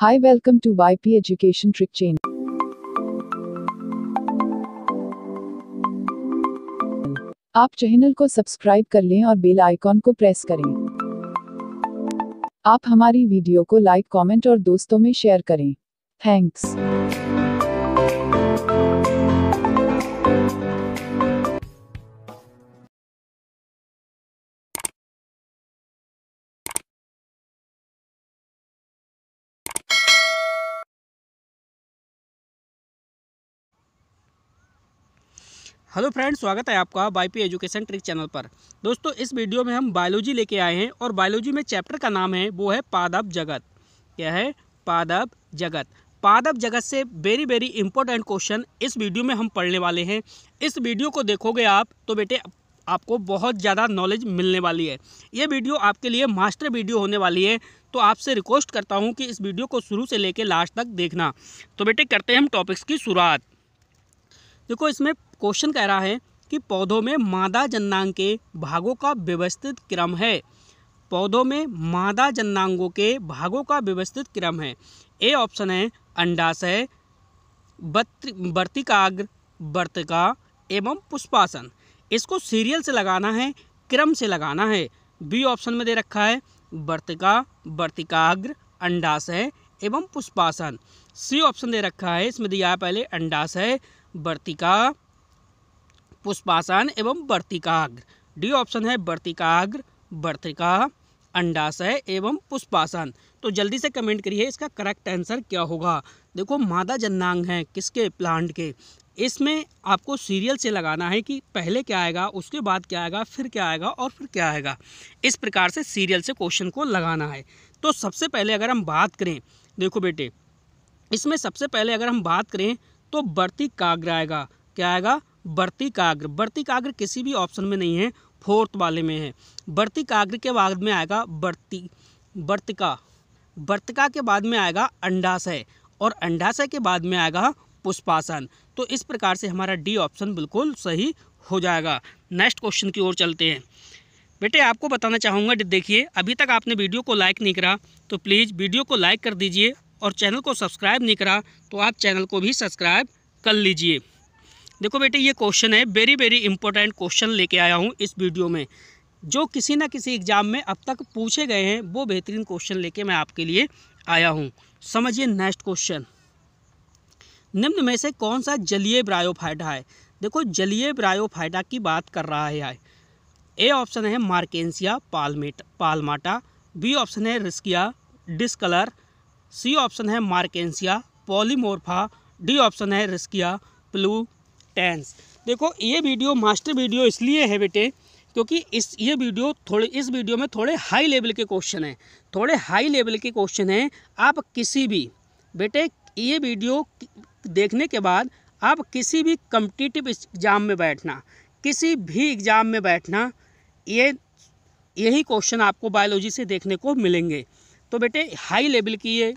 Hi, welcome to YP Education Trick Chain. आप channel को subscribe कर लें और बेल आइकॉन को प्रेस करें आप हमारी वीडियो को लाइक कमेंट और दोस्तों में शेयर करें थैंक्स हेलो फ्रेंड स्वागत है आपका बाईपी एजुकेशन ट्रिक चैनल पर दोस्तों इस वीडियो में हम बायोलॉजी लेके आए हैं और बायोलॉजी में चैप्टर का नाम है वो है पादप जगत क्या है पादप जगत पादप जगत से वेरी वेरी इंपॉर्टेंट क्वेश्चन इस वीडियो में हम पढ़ने वाले हैं इस वीडियो को देखोगे आप तो बेटे आपको बहुत ज़्यादा नॉलेज मिलने वाली है ये वीडियो आपके लिए मास्टर वीडियो होने वाली है तो आपसे रिक्वेस्ट करता हूँ कि इस वीडियो को शुरू से लेकर लास्ट तक देखना तो बेटे करते हैं हम टॉपिक्स की शुरुआत देखो इसमें क्वेश्चन कह रहा है कि पौधों में मादा जन्नांग के भागों का व्यवस्थित क्रम है पौधों में मादा जन्नांगों के भागों का व्यवस्थित क्रम है ए ऑप्शन है अंडाशय वर्तिकाग्र वर्तिका एवं पुष्पासन इसको सीरियल से लगाना है क्रम से लगाना है बी ऑप्शन में दे रखा है वर्तिका वर्तिकाग्र अंडाशय एवं पुष्पासन सी ऑप्शन दे रखा है इसमें दिया है पहले अंडाशय वर्तिका पुष्पासन एवं वर्तिकाग्र डी ऑप्शन है वर्तिकाग्र वर्तिका अंडाशय एवं पुष्पासन तो जल्दी से कमेंट करिए इसका करेक्ट आंसर क्या होगा देखो मादा जन्नांग है किसके प्लांट के इसमें आपको सीरियल से लगाना है कि पहले क्या आएगा उसके बाद क्या आएगा फिर क्या आएगा और फिर क्या आएगा इस प्रकार से सीरियल से क्वेश्चन को लगाना है तो सबसे पहले अगर हम बात करें देखो बेटे इसमें सबसे पहले अगर हम बात करें तो बढ़ती काग्र आएगा क्या आएगा बढ़ती काग्र बढ़ती काग्र किसी भी ऑप्शन में नहीं है फोर्थ वाले में है बढ़ती काग्र के बाद में आएगा बढ़ती बर्तिका बर्तिका के बाद में आएगा अंडाशय और अंडाशय के बाद में आएगा पुष्पासन तो इस प्रकार से हमारा डी ऑप्शन बिल्कुल सही हो जाएगा नेक्स्ट क्वेश्चन की ओर चलते हैं बेटे आपको बताना चाहूँगा देखिए अभी तक आपने वीडियो को लाइक नहीं करा तो प्लीज़ वीडियो को लाइक कर दीजिए और चैनल को सब्सक्राइब नहीं करा तो आप चैनल को भी सब्सक्राइब कर लीजिए देखो बेटे ये क्वेश्चन है वेरी वेरी इंपॉर्टेंट क्वेश्चन लेके आया हूँ इस वीडियो में जो किसी ना किसी एग्ज़ाम में अब तक पूछे गए हैं वो बेहतरीन क्वेश्चन लेके मैं आपके लिए आया हूँ समझिए नेक्स्ट क्वेश्चन निम्न में से कौन सा जलीय ब्रायोफाइटा है देखो जलीय ब्रायोफाइटा की बात कर रहा है ए ऑप्शन है मार्केंसिया पालमेट पालमाटा बी ऑप्शन है रिस्किया डिस्कलर सी ऑप्शन है मार्केंसिया पॉलीमोर्फा डी ऑप्शन है रिस्किया प्लू टेंस देखो ये वीडियो मास्टर वीडियो इसलिए है बेटे क्योंकि इस ये वीडियो थोड़े इस वीडियो में थोड़े हाई लेवल के क्वेश्चन हैं थोड़े हाई लेवल के क्वेश्चन हैं आप किसी भी बेटे ये वीडियो देखने के बाद आप किसी भी कम्पिटिटिव एग्ज़ाम में बैठना किसी भी एग्ज़ाम में बैठना ये यही क्वेश्चन आपको बायोलॉजी से देखने को मिलेंगे तो बेटे हाई लेवल की ये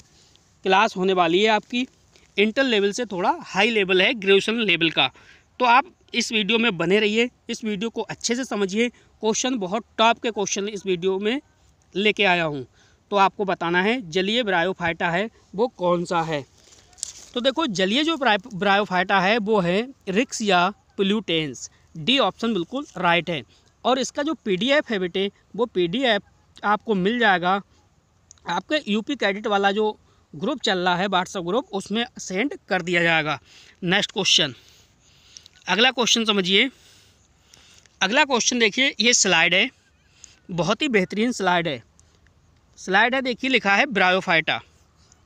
क्लास होने वाली है आपकी इंटर लेवल से थोड़ा हाई लेवल है ग्रेजुएशन लेवल का तो आप इस वीडियो में बने रहिए इस वीडियो को अच्छे से समझिए क्वेश्चन बहुत टॉप के क्वेश्चन इस वीडियो में लेके आया हूँ तो आपको बताना है जलीय ब्रायोफाइटा है वो कौन सा है तो देखो जलीय जो ब्रायोफाइटा है वो है रिक्स या प्लूटेंस डी ऑप्शन बिल्कुल राइट है और इसका जो पीडीएफ है बेटे वो पीडीएफ आपको मिल जाएगा आपके यूपी क्रेडिट वाला जो ग्रुप चल रहा है व्हाट्सअप ग्रुप उसमें सेंड कर दिया जाएगा नेक्स्ट क्वेश्चन अगला क्वेश्चन समझिए अगला क्वेश्चन देखिए ये स्लाइड है बहुत ही बेहतरीन स्लाइड है स्लाइड है देखिए लिखा है ब्रायोफाइटा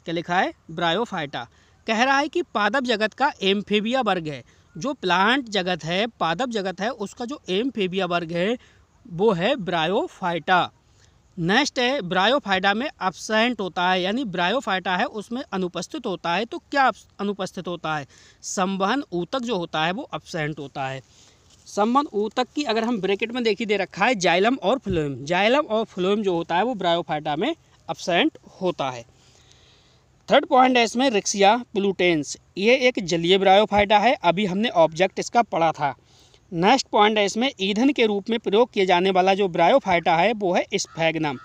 क्या लिखा है ब्रायोफाइटा कह रहा है कि पादप जगत का एम्फेबिया वर्ग है जो प्लांट जगत है पादप जगत है उसका जो एम्फेबिया वर्ग है वो है ब्रायोफाइटा नेक्स्ट है ब्रायोफाइटा में अपसेंट होता है यानी ब्रायोफाइटा है उसमें अनुपस्थित होता है तो क्या अनुपस्थित होता है संवहन ऊतक जो होता है वो अपसेंट होता है संबंध ऊतक की अगर हम ब्रैकेट में देखी दे रखा है जाइलम और फ्लोएम जाइलम और फ्लोएम जो होता है वो ब्रायोफाइटा में अपसेंट होता है थर्ड पॉइंट है इसमें रिक्सिया प्लूटेंस ये एक जलीय ब्रायोफाइटा है अभी हमने ऑब्जेक्ट इसका पढ़ा था नेक्स्ट पॉइंट है इसमें ईंधन के रूप में प्रयोग किया जाने वाला जो ब्रायोफाइटा है वो है स्फैगनम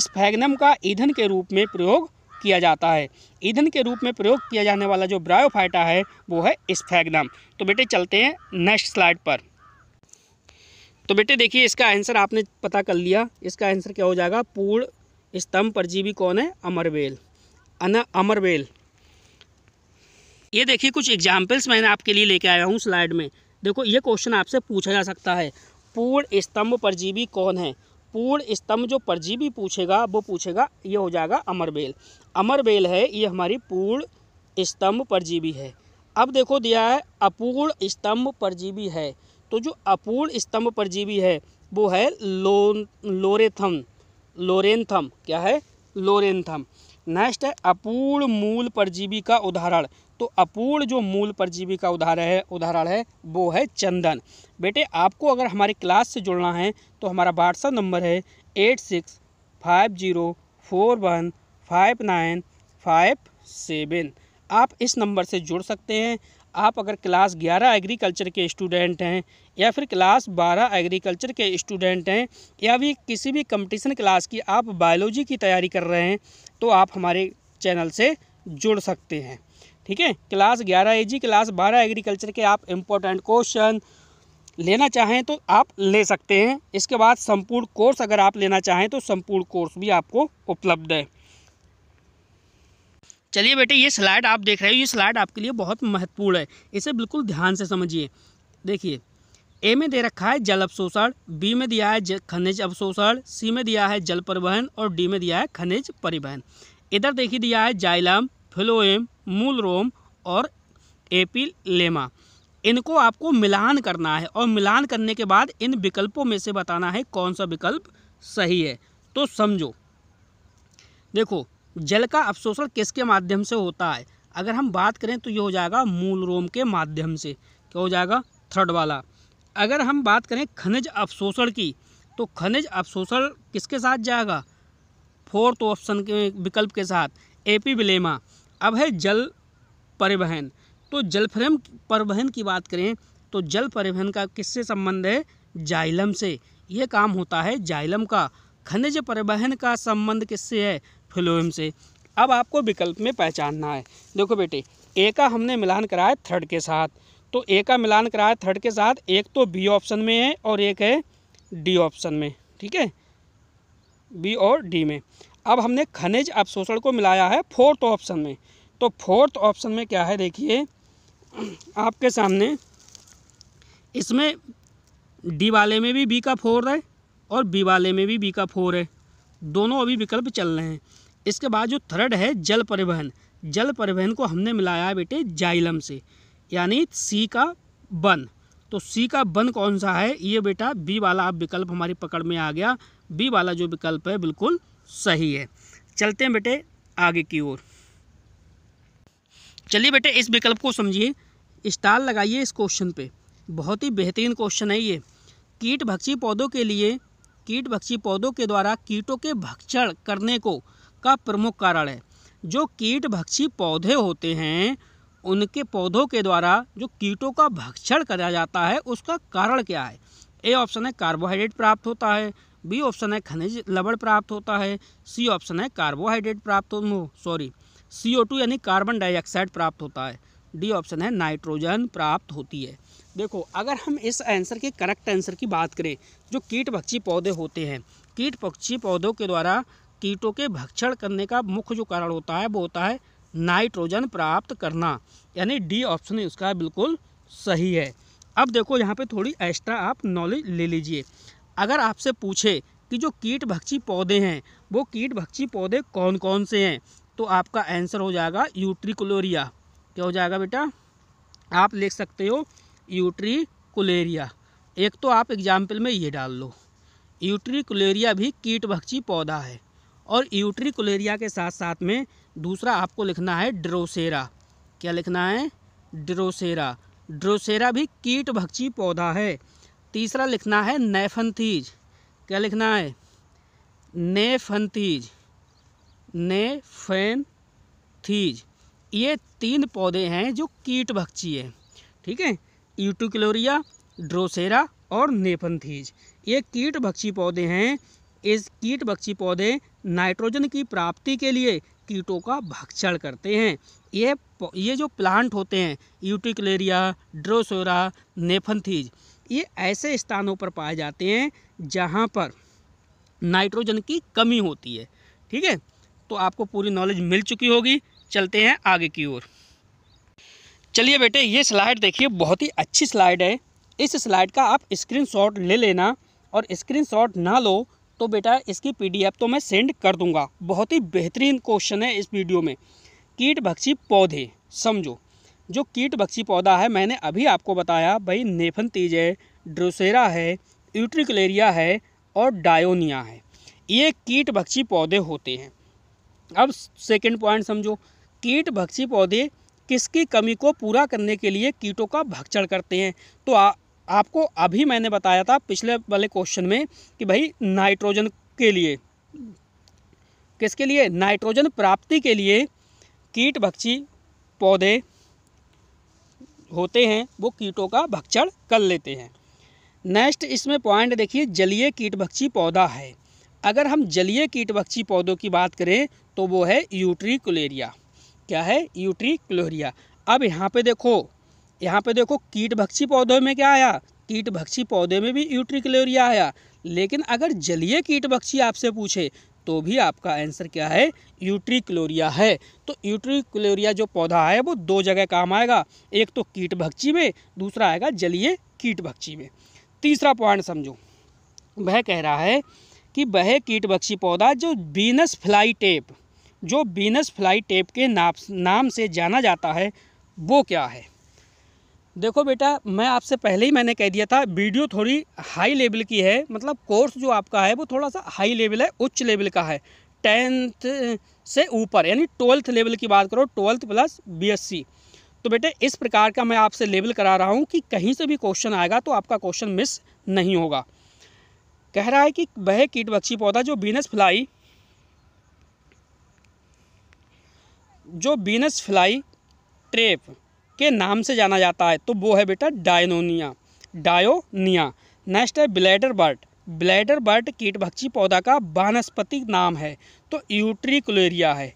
स्फैगनम का ईंधन के रूप में प्रयोग किया जाता है ईंधन के रूप में प्रयोग किया जाने वाला जो ब्रायोफाइटा है वो है स्फैगनम तो बेटे चलते हैं नेक्स्ट स्लाइड पर तो बेटे देखिए इसका आंसर आपने पता कर लिया इसका आंसर क्या हो जाएगा पूर्ण स्तंभ परजीवी कौन है अमरवेल अन अमरवेल ये देखिए कुछ एग्जाम्पल्स मैंने आपके लिए लेके आया हूँ स्लाइड में देखो ये क्वेश्चन आपसे पूछा जा सकता है पूर्ण स्तंभ परजीवी कौन है पूर्ण स्तंभ जो परजीवी पूछेगा वो पूछेगा ये हो जाएगा अमरबेल अमरबेल है ये हमारी पूर्ण स्तंभ परजीवी है अब देखो दिया है अपूर्ण स्तंभ परजीवी है तो जो अपूर्ण स्तंभ परजीवी है वो है लो लोरेथम लोरेन्थम क्या है लोरेन्थम नेक्स्ट है अपूर्ण मूल परजीवी का उदाहरण तो अपूर्ण जो मूल परजीवी का उदाहरण है उदाहरण है वो है चंदन बेटे आपको अगर हमारी क्लास से जुड़ना है तो हमारा व्हाट्सअप नंबर है eight six five zero four one five nine five seven आप इस नंबर से जुड़ सकते हैं आप अगर क्लास 11 एग्रीकल्चर के स्टूडेंट हैं या फिर क्लास 12 एग्रीकल्चर के स्टूडेंट हैं या भी किसी भी कंपटीशन क्लास की आप बायोलॉजी की तैयारी कर रहे हैं तो आप हमारे चैनल से जुड़ सकते हैं ठीक है क्लास ग्यारह ए क्लास बारह एग्रीकल्चर के आप इम्पोर्टेंट क्वेश्चन लेना चाहें तो आप ले सकते हैं इसके बाद संपूर्ण कोर्स अगर आप लेना चाहें तो संपूर्ण कोर्स भी आपको उपलब्ध है चलिए बेटे ये स्लाइड आप देख रहे हो ये स्लाइड आपके लिए बहुत महत्वपूर्ण है इसे बिल्कुल ध्यान से समझिए देखिए ए में दे रखा है जल अवशोषण बी में दिया है खनिज अवशोषण सी में दिया है जल परिवहन और डी में दिया है खनिज परिवहन इधर देखिए दिया है जाइलम फ्लोएम मूल रोम और एपिलेमा इनको आपको मिलान करना है और मिलान करने के बाद इन विकल्पों में से बताना है कौन सा विकल्प सही है तो समझो देखो जल का अवशोषण किसके माध्यम से होता है अगर हम बात करें तो ये हो जाएगा मूल रोम के माध्यम से क्या हो जाएगा थर्ड वाला अगर हम बात करें खनिज अवशोषण की तो खनिज अवशोषण किसके साथ जाएगा फोर्थ ऑप्शन के विकल्प के साथ एपी विलेमा अब है जल परिवहन तो जल फ्रेम परिवहन की बात करें तो जल परिवहन का किससे संबंध है जाइलम से यह काम होता है जाइलम का खनिज परिवहन का संबंध किससे है फ्लोएम से अब आपको विकल्प में पहचानना है देखो बेटे ए का हमने मिलान कराया थर्ड के साथ तो ए का मिलान कराया थर्ड के साथ एक तो बी ऑप्शन में है और एक है डी ऑप्शन में ठीक है बी और डी में अब हमने खनिज अवशोषण को मिलाया है फोर्थ ऑप्शन में तो फोर्थ ऑप्शन में क्या है देखिए आपके सामने इसमें डी वाले में भी बी का फोर है और बी वाले में भी बी का फोर है दोनों अभी विकल्प चल रहे हैं इसके बाद जो थर्ड है जल परिवहन जल परिवहन को हमने मिलाया है बेटे जाइलम से यानी सी का वन तो सी का वन कौन सा है ये बेटा बी वाला अब विकल्प हमारी पकड़ में आ गया बी वाला जो विकल्प है बिल्कुल सही है चलते हैं बेटे आगे की ओर चलिए बेटे इस विकल्प को समझिए स्टार लगाइए इस क्वेश्चन पे बहुत ही बेहतरीन क्वेश्चन है ये कीट भक्षी पौधों के लिए कीट भक्षी पौधों के द्वारा कीटों के भक्षण करने को का प्रमुख कारण है जो कीट भक्षी पौधे होते हैं उनके पौधों के द्वारा जो कीटों का भक्षण कराया जाता है उसका कारण क्या है ए ऑप्शन है कार्बोहाइड्रेट प्राप्त होता है बी ऑप्शन है खनिज लवण प्राप्त होता है सी ऑप्शन है कार्बोहाइड्रेट प्राप्त हो सॉरी सी ओ टू यानी कार्बन डाइऑक्साइड प्राप्त होता है डी ऑप्शन है नाइट्रोजन प्राप्त होती है देखो अगर हम इस आंसर के करेक्ट आंसर की बात करें जो कीट भक्षी पौधे होते हैं कीट पक्षी पौधों के द्वारा कीटों के भक्षण करने का मुख्य जो कारण होता है वो होता है नाइट्रोजन प्राप्त करना यानी डी ऑप्शन इसका बिल्कुल सही है अब देखो यहाँ पे थोड़ी एक्स्ट्रा आप नॉलेज ले लीजिए अगर आपसे पूछे कि जो कीट भक्षी पौधे हैं वो कीट भक्षी पौधे कौन कौन से हैं तो आपका आंसर हो जाएगा यूट्रिकुलोरिया क्या हो जाएगा बेटा आप लिख सकते हो यूट्रिकुलेरिया एक तो आप एग्जाम्पल में ये डाल लो यूट्रिकुलेरिया भी कीट भक्षी पौधा है और यूट्रिकुलेरिया के साथ साथ में दूसरा आपको लिखना है ड्रोसेरा क्या लिखना है ड्रोसेरा ड्रोसेरा भी कीट भक्षी पौधा है तीसरा लिखना है नेफनथीज क्या लिखना है नेफनथीज थीज ये तीन पौधे हैं जो कीट भक्षी है ठीक है यूटिक्लोरिया ड्रोसेरा और नेफंथीज ये कीट भक्षी पौधे हैं इस कीट भक्षी पौधे नाइट्रोजन की प्राप्ति के लिए कीटों का भक्षण करते हैं ये ये जो प्लांट होते हैं यूटिक्लेरिया ड्रोसोरा नेफंथीज़ ये ऐसे स्थानों पर पाए जाते हैं जहाँ पर नाइट्रोजन की कमी होती है ठीक है तो आपको पूरी नॉलेज मिल चुकी होगी चलते हैं आगे की ओर चलिए बेटे ये स्लाइड देखिए बहुत ही अच्छी स्लाइड है इस स्लाइड का आप स्क्रीनशॉट ले लेना और स्क्रीनशॉट ना लो तो बेटा इसकी पीडीएफ तो मैं सेंड कर दूंगा बहुत ही बेहतरीन क्वेश्चन है इस वीडियो में कीट भक्षी पौधे समझो जो कीट बख्शी पौधा है मैंने अभी आपको बताया भाई नेफन तीज है ड्रोसेरा है यूट्रिकलेरिया है और डायोनिया है ये कीट भक्षी पौधे होते हैं अब सेकंड पॉइंट समझो कीट भक्षी पौधे किसकी कमी को पूरा करने के लिए कीटों का भक्षण करते हैं तो आ, आपको अभी मैंने बताया था पिछले वाले क्वेश्चन में कि भाई नाइट्रोजन के लिए किसके लिए नाइट्रोजन प्राप्ति के लिए कीट भक्षी पौधे होते हैं वो कीटों का भक्षण कर लेते हैं नेक्स्ट इसमें पॉइंट देखिए जलीय कीटभक्षी पौधा है अगर हम जलीय कीटभक्षी पौधों की बात करें तो वो है क्लोरिया क्या है यूट्री क्लोरिया अब यहाँ पे देखो यहाँ पे देखो कीटभक्षी पौधों में क्या आया कीटभक्षी पौधे में भी क्लोरिया आया लेकिन अगर जलीय कीटभक्षी आपसे पूछे तो भी आपका आंसर क्या है यूट्रिक्लोरिया है तो यूट्रिक्लोरिया जो पौधा है वो दो जगह काम आएगा एक तो कीट भक्षी में दूसरा आएगा जलीय कीट भक्षी में तीसरा पॉइंट समझो वह कह रहा है कि वह कीट भक्षी पौधा जो बीनस फ्लाई टेप जो बीनस फ्लाई टेप के नाप नाम से जाना जाता है वो क्या है देखो बेटा मैं आपसे पहले ही मैंने कह दिया था वीडियो थोड़ी हाई लेवल की है मतलब कोर्स जो आपका है वो थोड़ा सा हाई लेवल है उच्च लेवल का है टेंथ से ऊपर यानी ट्वेल्थ लेवल की बात करो ट्वेल्थ प्लस बीएससी तो बेटे इस प्रकार का मैं आपसे लेवल करा रहा हूँ कि कहीं से भी क्वेश्चन आएगा तो आपका क्वेश्चन मिस नहीं होगा कह रहा है कि वह कीट बक्षी पौधा जो बीनस फ्लाई जो बीनस फ्लाई ट्रेप के नाम से जाना जाता है तो वो है बेटा डायनोनिया डायोनिया नेक्स्ट है ब्लैडर बर्ट ब्लैडर बर्ट कीटभक्षी पौधा का वानस्पतिक नाम है तो यूट्रिकुलेरिया है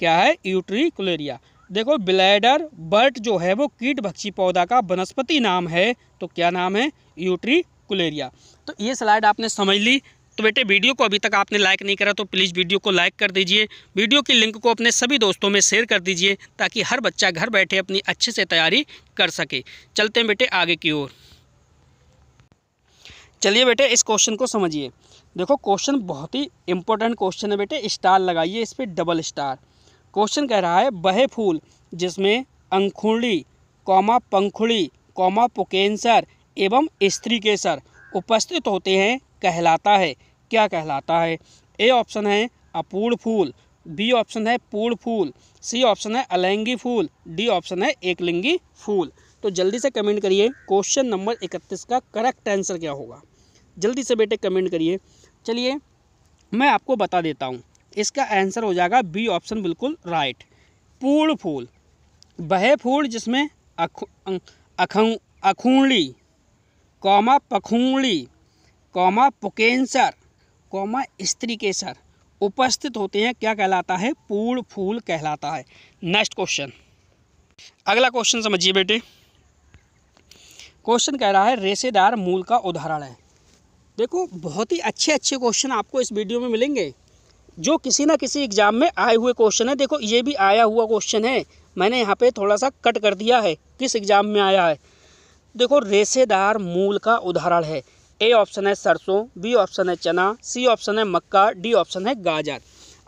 क्या है यूट्रिकुलेरिया देखो ब्लैडर बर्ट जो है वो कीटभक्षी पौधा का वनस्पति नाम है तो क्या नाम है यूट्री कुलेरिया तो ये स्लाइड आपने समझ ली तो बेटे वीडियो को अभी तक आपने लाइक नहीं करा तो प्लीज़ वीडियो को लाइक कर दीजिए वीडियो की लिंक को अपने सभी दोस्तों में शेयर कर दीजिए ताकि हर बच्चा घर बैठे अपनी अच्छे से तैयारी कर सके चलते हैं बेटे आगे की ओर चलिए बेटे इस क्वेश्चन को समझिए देखो क्वेश्चन बहुत ही इंपॉर्टेंट क्वेश्चन है बेटे स्टार लगाइए इस पर डबल स्टार क्वेश्चन कह रहा है बहे फूल जिसमें अंखुड़ी कौमा पंखुड़ी कौमा पुकेंसर एवं स्त्री केसर उपस्थित होते हैं कहलाता है क्या कहलाता है ए ऑप्शन है अपूर्ण फूल बी ऑप्शन है पूर्ण फूल सी ऑप्शन है अलैंगी फूल डी ऑप्शन है एकलिंगी फूल तो जल्दी से कमेंट करिए क्वेश्चन नंबर इकतीस का करेक्ट आंसर क्या होगा जल्दी से बेटे कमेंट करिए चलिए मैं आपको बता देता हूँ इसका आंसर हो जाएगा बी ऑप्शन बिल्कुल राइट पूर्ण फूल वह फूल जिसमें अखू अं, अखू अखूणी कौमा पखूंगड़ी कौमा पुकेंसर कौमा स्त्री केसर उपस्थित होते हैं क्या कहलाता है पूर्ण फूल कहलाता है नेक्स्ट क्वेश्चन अगला क्वेश्चन समझिए बेटे क्वेश्चन कह रहा है रेसेदार मूल का उदाहरण है देखो बहुत ही अच्छे अच्छे क्वेश्चन आपको इस वीडियो में मिलेंगे जो किसी ना किसी एग्जाम में आए हुए क्वेश्चन है देखो ये भी आया हुआ क्वेश्चन है मैंने यहाँ पे थोड़ा सा कट कर दिया है किस एग्ज़ाम में आया है देखो रेसेदार मूल का उदाहरण है ए ऑप्शन है सरसों बी ऑप्शन है चना सी ऑप्शन है मक्का डी ऑप्शन है गाजर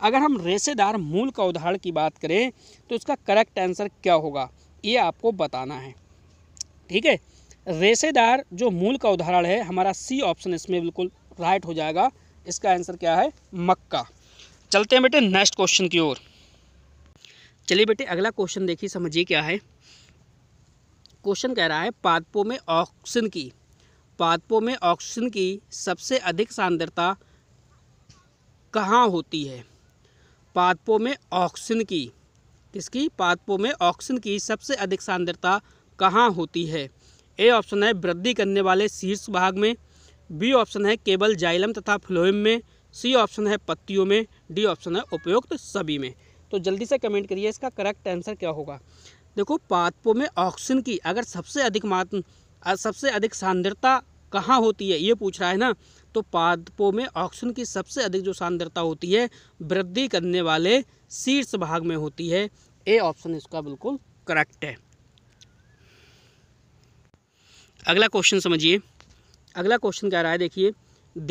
अगर हम रेसेदार मूल का उदाहरण की बात करें तो इसका करेक्ट आंसर क्या होगा ये आपको बताना है ठीक है रेसेदार जो मूल का उदाहरण है हमारा सी ऑप्शन इसमें बिल्कुल राइट हो जाएगा इसका आंसर क्या है मक्का चलते हैं बेटे नेक्स्ट क्वेश्चन की ओर चलिए बेटे अगला क्वेश्चन देखिए समझिए क्या है क्वेश्चन कह रहा है पादपों में ऑक्सीजन की पादपों में ऑक्सीजन की सबसे अधिक सांद्रता कहाँ होती है पादपों में ऑक्सीजन की किसकी पादपों में ऑक्सीजन की सबसे अधिक सांद्रता कहाँ होती है ए ऑप्शन है वृद्धि करने वाले शीर्ष भाग में बी ऑप्शन है केवल जाइलम तथा फ्लोएम में सी ऑप्शन है पत्तियों में डी ऑप्शन है उपयुक्त सभी में तो जल्दी से कमेंट करिए इसका करेक्ट आंसर क्या होगा देखो पादपों में ऑक्सीजन की अगर सबसे अधिक मात सबसे अधिक सांद्रता कहाँ होती है ये पूछ रहा है ना तो पादपों में ऑक्सीजन की सबसे अधिक जो सांद्रता होती है वृद्धि करने वाले शीर्ष भाग में होती है ए ऑप्शन इसका बिल्कुल करेक्ट है अगला क्वेश्चन समझिए अगला क्वेश्चन क्या रहा है देखिए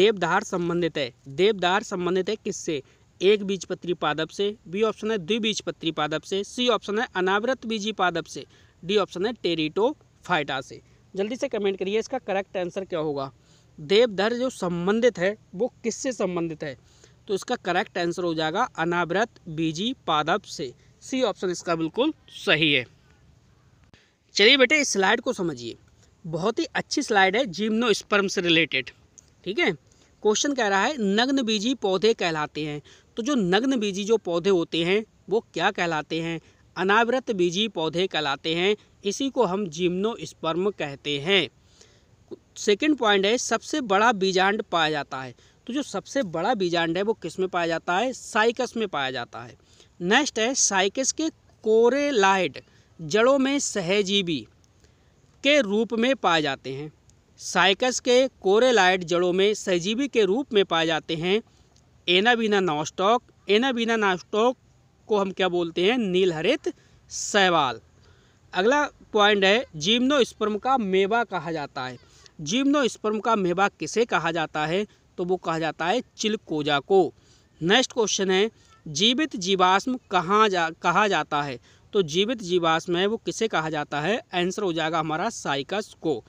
देवदार संबंधित है देवदार संबंधित है किससे एक बीज पत्री पादप से बी ऑप्शन है पत्री पादप से सी ऑप्शन है अनावृत बीजी पादप से डी ऑप्शन है टेरिटो फाइटा से जल्दी से कमेंट करिए इसका करेक्ट आंसर क्या होगा देवधर जो संबंधित है वो किससे संबंधित है तो इसका करेक्ट आंसर हो जाएगा अनावृत बीजी पादप से सी ऑप्शन इसका बिल्कुल सही है चलिए बेटे इस स्लाइड को समझिए बहुत ही अच्छी स्लाइड है जिम्नो स्पर्म से रिलेटेड ठीक है क्वेश्चन कह रहा है नग्न बीजी पौधे कहलाते हैं तो जो नग्न बीजी जो पौधे होते हैं वो क्या कहलाते हैं अनावृत बीजी पौधे कहलाते हैं इसी को हम जिम्नो कहते हैं सेकेंड पॉइंट है सबसे बड़ा बीजांड पाया जाता है तो जो सबसे बड़ा बीजांड है वो किस में पाया जाता है साइकस में पाया जाता है नेक्स्ट है साइकस के कोरेलाइड जड़ों में सहजीवी के रूप में पाए जाते हैं साइकस के कोरेलाइट जड़ों में सहजीवी के रूप में पाए जाते हैं एनाबीना नॉस्टॉक एनाबीना नॉस्टॉक को हम क्या बोलते हैं नीलहरित सहवाल अगला पॉइंट है स्पर्म का मेवा कहा जाता है स्पर्म का मेवा किसे कहा जाता है तो वो कहा जाता है चिलकोजा को नेक्स्ट क्वेश्चन है जीवित जीवाश्म कहाँ जा कहा जाता है तो जीवित जीवाश्म है वो किसे कहा जाता है आंसर हो जाएगा हमारा साइकस को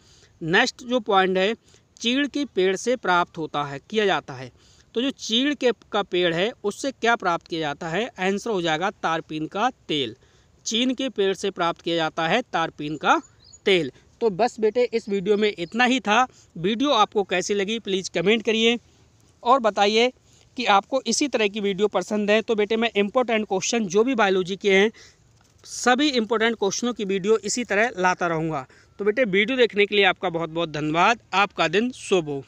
नेक्स्ट जो पॉइंट है चीड़ के पेड़ से प्राप्त होता है किया जाता है तो जो चीड़ के का पेड़ है उससे क्या प्राप्त किया जाता है आंसर हो जाएगा तारपीन का तेल चीन के पेड़ से प्राप्त किया जाता है तारपीन का तेल तो बस बेटे इस वीडियो में इतना ही था वीडियो आपको कैसी लगी प्लीज़ कमेंट करिए और बताइए कि आपको इसी तरह की वीडियो पसंद है तो बेटे मैं इंपॉर्टेंट क्वेश्चन जो भी बायोलॉजी के हैं सभी इंपॉर्टेंट क्वेश्चनों की वीडियो इसी तरह लाता रहूँगा तो बेटे वीडियो देखने के लिए आपका बहुत बहुत धन्यवाद आपका दिन शुभ हो